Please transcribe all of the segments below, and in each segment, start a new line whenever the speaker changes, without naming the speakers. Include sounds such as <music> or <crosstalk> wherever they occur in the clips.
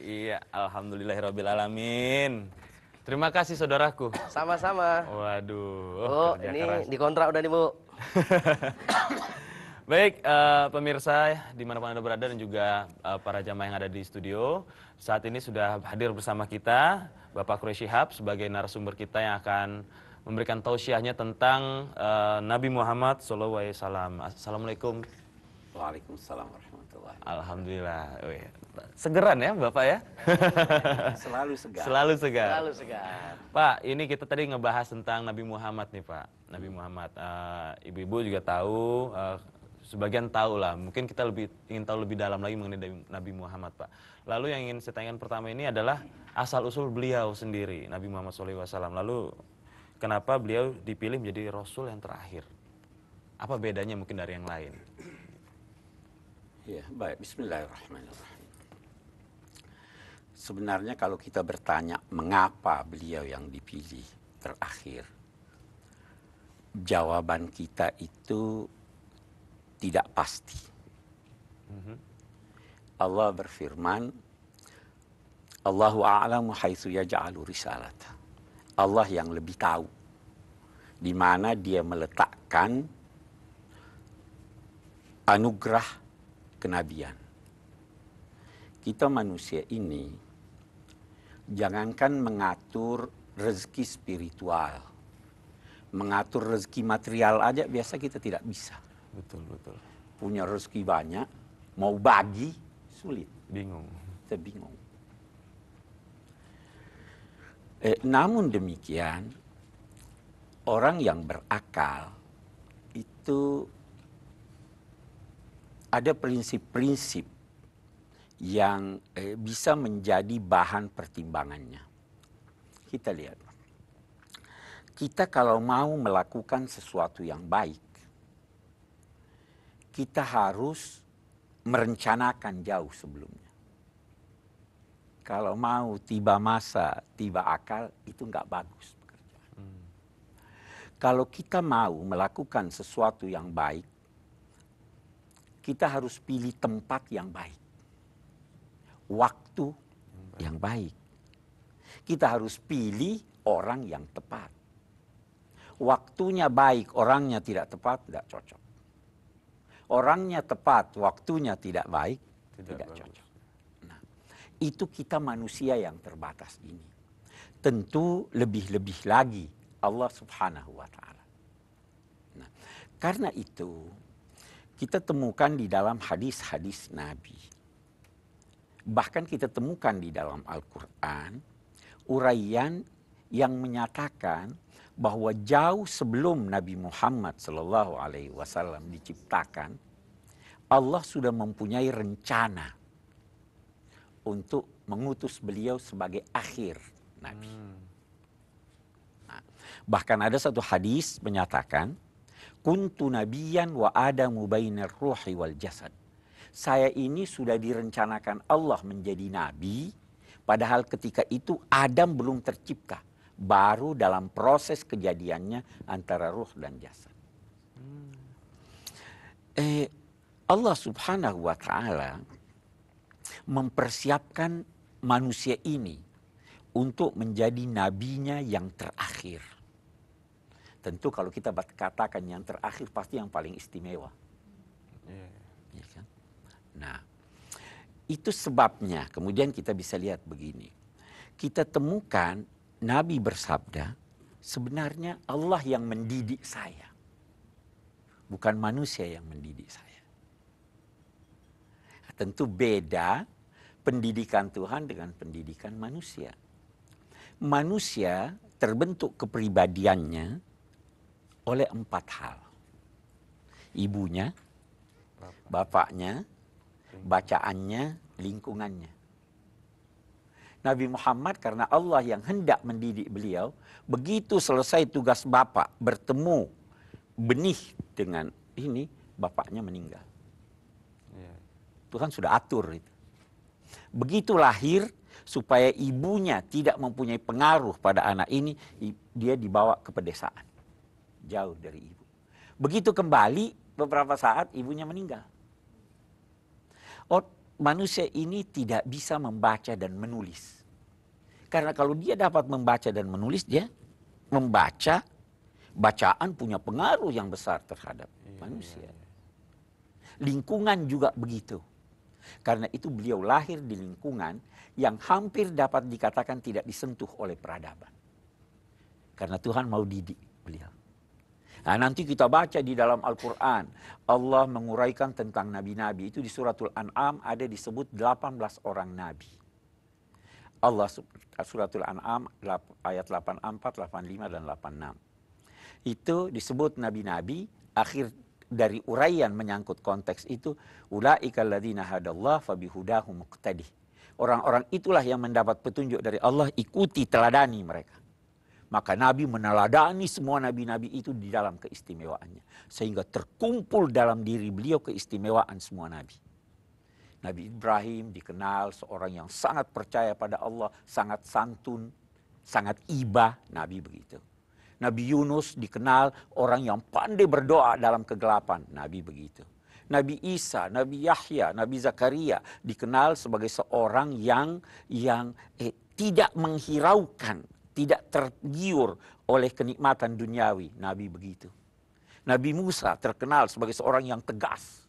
Iya, alhamdulillahirobbilalamin. Terima kasih saudaraku. Sama-sama. Waduh. Oh, oh ini dikontrak udah nih bu. <laughs> Baik, uh, pemirsa dimanapun Anda berada dan juga uh, para jamaah yang ada di studio. Saat ini sudah hadir bersama kita Bapak Hab sebagai narasumber kita yang akan memberikan tausiahnya tentang uh, Nabi Muhammad SAW. Assalamualaikum.
Waalaikumsalam.
Alhamdulillah. Oh, Segeran ya Bapak ya? <laughs> Selalu segar. Selalu segar. Selalu
segar.
Pak, ini kita tadi ngebahas tentang Nabi Muhammad nih Pak. Nabi Muhammad, ibu eh, ibu-ibu juga tahu, uh, sebagian tahu lah. Mungkin kita lebih ingin tahu lebih dalam lagi mengenai Nabi Muhammad Pak. Lalu yang ingin saya tanyakan pertama ini adalah asal usul beliau sendiri, Nabi Muhammad SAW. Lalu kenapa beliau dipilih menjadi Rasul yang terakhir? Apa bedanya
mungkin dari yang lain? Ya, baik. Bismillahirrahmanirrahim. Sebenarnya kalau kita bertanya mengapa beliau yang dipilih terakhir, jawaban kita itu tidak pasti. Mhm. Allah berfirman, Allahu a'lamu haitsu yaj'alu risalata. Allah yang lebih tahu di mana dia meletakkan anugerah kenabian. Kita manusia ini jangankan mengatur rezeki spiritual, mengatur rezeki material aja biasa kita tidak bisa. Betul, betul. Punya rezeki banyak, mau bagi sulit. Bingung. Kita bingung. Eh, namun demikian, orang yang berakal itu ada prinsip-prinsip yang eh, bisa menjadi bahan pertimbangannya. Kita lihat. Kita kalau mau melakukan sesuatu yang baik, kita harus merencanakan jauh sebelumnya. Kalau mau tiba masa, tiba akal, itu nggak bagus Hmm. Kalau kita mau melakukan sesuatu yang baik, kita harus pilih tempat yang baik, waktu yang baik. Kita harus pilih orang yang tepat. Waktunya baik, orangnya tidak tepat, tidak cocok. Orangnya tepat, waktunya tidak baik, tidak, tidak cocok. Nah, itu kita manusia yang terbatas ini. Tentu lebih-lebih lagi Allah Subhanahu wa taala. Nah, karena itu kita temukan di dalam hadis-hadis Nabi. Bahkan kita temukan di dalam Al-Quran, uraian yang menyatakan bahwa jauh sebelum Nabi Muhammad Shallallahu Alaihi Wasallam diciptakan, Allah sudah mempunyai rencana untuk mengutus beliau sebagai akhir Nabi. Hmm. Nah, bahkan ada satu hadis menyatakan kuntu nabiyan wa adamu bainar ruhi wal jasad. Saya ini sudah direncanakan Allah menjadi nabi, padahal ketika itu Adam belum tercipta, baru dalam proses kejadiannya antara ruh dan jasad. Hmm. Eh, Allah Subhanahu wa taala mempersiapkan manusia ini untuk menjadi nabinya yang terakhir tentu kalau kita katakan yang terakhir pasti yang paling istimewa. Ya kan? Nah, itu sebabnya kemudian kita bisa lihat begini. Kita temukan Nabi bersabda, sebenarnya Allah yang mendidik saya. Bukan manusia yang mendidik saya. Nah, tentu beda pendidikan Tuhan dengan pendidikan manusia. Manusia terbentuk kepribadiannya oleh empat hal. Ibunya, bapaknya, bacaannya, lingkungannya. Nabi Muhammad karena Allah yang hendak mendidik beliau, begitu selesai tugas bapak bertemu benih dengan ini, bapaknya meninggal. itu iya. Tuhan sudah atur itu. Begitu lahir, supaya ibunya tidak mempunyai pengaruh pada anak ini, dia dibawa ke pedesaan jauh dari ibu. Begitu kembali beberapa saat ibunya meninggal. Oh, manusia ini tidak bisa membaca dan menulis. Karena kalau dia dapat membaca dan menulis dia membaca bacaan punya pengaruh yang besar terhadap iya, manusia. Iya, iya. Lingkungan juga begitu. Karena itu beliau lahir di lingkungan yang hampir dapat dikatakan tidak disentuh oleh peradaban. Karena Tuhan mau didik beliau. Nah, nanti kita baca di dalam Al-Quran. Allah menguraikan tentang nabi-nabi. Itu di suratul An'am ada disebut 18 orang nabi. Allah ah, suratul An'am ayat 84, 85, dan 86. Itu disebut nabi-nabi. Akhir dari uraian menyangkut konteks itu. Ula'ika alladhina hadallah fabihudahu muqtadih. Orang-orang itulah yang mendapat petunjuk dari Allah, ikuti teladani mereka. Maka Nabi meneladani semua nabi-nabi itu di dalam keistimewaannya. Sehingga terkumpul dalam diri beliau keistimewaan semua nabi. Nabi Ibrahim dikenal seorang yang sangat percaya pada Allah, sangat santun, sangat iba, Nabi begitu. Nabi Yunus dikenal orang yang pandai berdoa dalam kegelapan, Nabi begitu. Nabi Isa, Nabi Yahya, Nabi Zakaria dikenal sebagai seorang yang yang eh, tidak menghiraukan tidak tergiur oleh kenikmatan duniawi. Nabi begitu. Nabi Musa terkenal sebagai seorang yang tegas,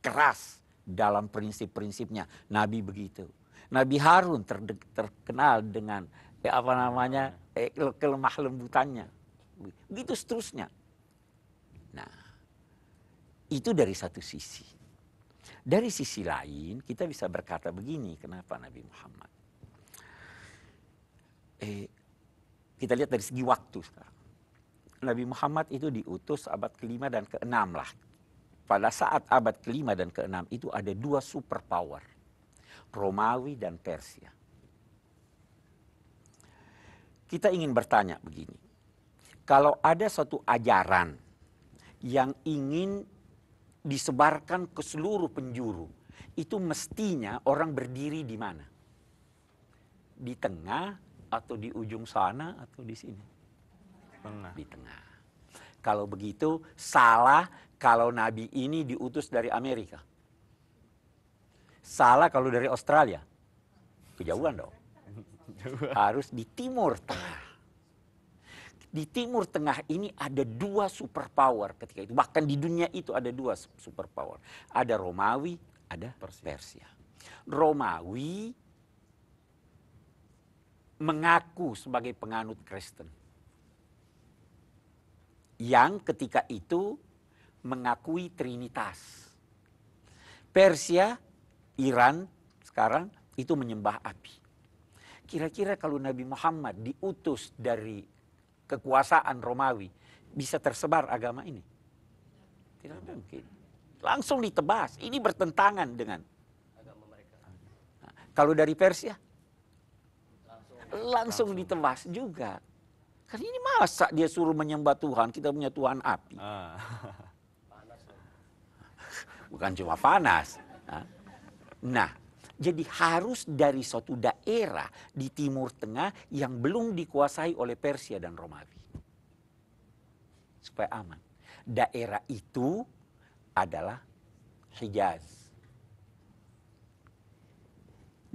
keras dalam prinsip-prinsipnya. Nabi begitu. Nabi Harun terkenal dengan eh, apa namanya eh, kelemah lembutannya. Begitu seterusnya. Nah, itu dari satu sisi. Dari sisi lain kita bisa berkata begini, kenapa Nabi Muhammad? eh, kita lihat dari segi waktu sekarang. Nabi Muhammad itu diutus abad kelima dan keenam lah. Pada saat abad kelima dan keenam itu ada dua superpower. Romawi dan Persia. Kita ingin bertanya begini. Kalau ada suatu ajaran yang ingin disebarkan ke seluruh penjuru, itu mestinya orang berdiri di mana? Di tengah atau di ujung sana atau di sini? Tengah. Di tengah. Kalau begitu salah kalau nabi ini diutus dari Amerika. Salah kalau dari Australia. Kejauhan dong. Harus di timur tengah. Di timur tengah ini ada dua superpower ketika itu. Bahkan di dunia itu ada dua superpower. Ada Romawi, ada Persia. Persia. Romawi mengaku sebagai penganut Kristen. Yang ketika itu mengakui Trinitas. Persia, Iran sekarang itu menyembah api. Kira-kira kalau Nabi Muhammad diutus dari kekuasaan Romawi, bisa tersebar agama ini? Tidak mungkin. Langsung ditebas. Ini bertentangan dengan agama mereka. kalau dari Persia, langsung ditebas juga. Karena ini masa dia suruh menyembah Tuhan, kita punya Tuhan api. Ah. <laughs> Bukan cuma panas. Ah. Nah, jadi harus dari suatu daerah di Timur Tengah yang belum dikuasai oleh Persia dan Romawi. Supaya aman. Daerah itu adalah Hijaz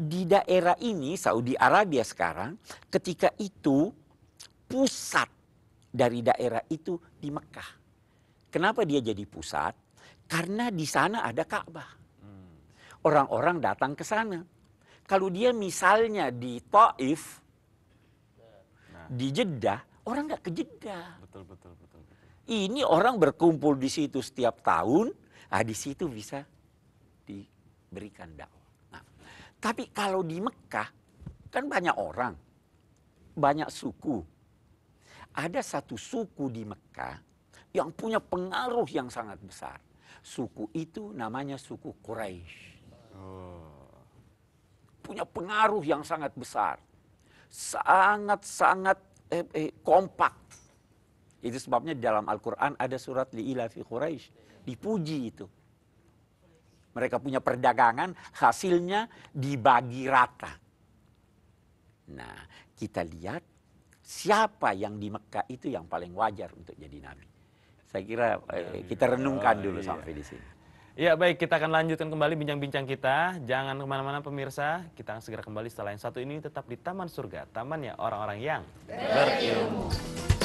di daerah ini Saudi Arabia sekarang ketika itu pusat dari daerah itu di Mekah. Kenapa dia jadi pusat? Karena di sana ada Ka'bah. Hmm. Orang-orang datang ke sana. Kalau dia misalnya di Taif, nah. di Jeddah, orang nggak ke
Jeddah. betul, betul, betul.
Ini orang berkumpul di situ setiap tahun, ah di situ bisa diberikan dakwah. Tapi kalau di Mekah kan banyak orang, banyak suku. Ada satu suku di Mekah yang punya pengaruh yang sangat besar. Suku itu namanya suku Quraisy. Punya pengaruh yang sangat besar. Sangat-sangat eh, eh, kompak. Itu sebabnya dalam Al-Quran ada surat li'ilafi Quraisy. Dipuji itu mereka punya perdagangan, hasilnya dibagi rata. Nah, kita lihat siapa yang di Mekah itu yang paling wajar untuk jadi nabi. Saya kira eh, ya, ya. kita renungkan oh, dulu iya. sampai di sini.
Ya baik, kita akan lanjutkan kembali bincang-bincang kita. Jangan kemana-mana pemirsa, kita akan segera kembali setelah yang satu ini tetap di Taman Surga, tamannya orang-orang yang
berilmu. berilmu.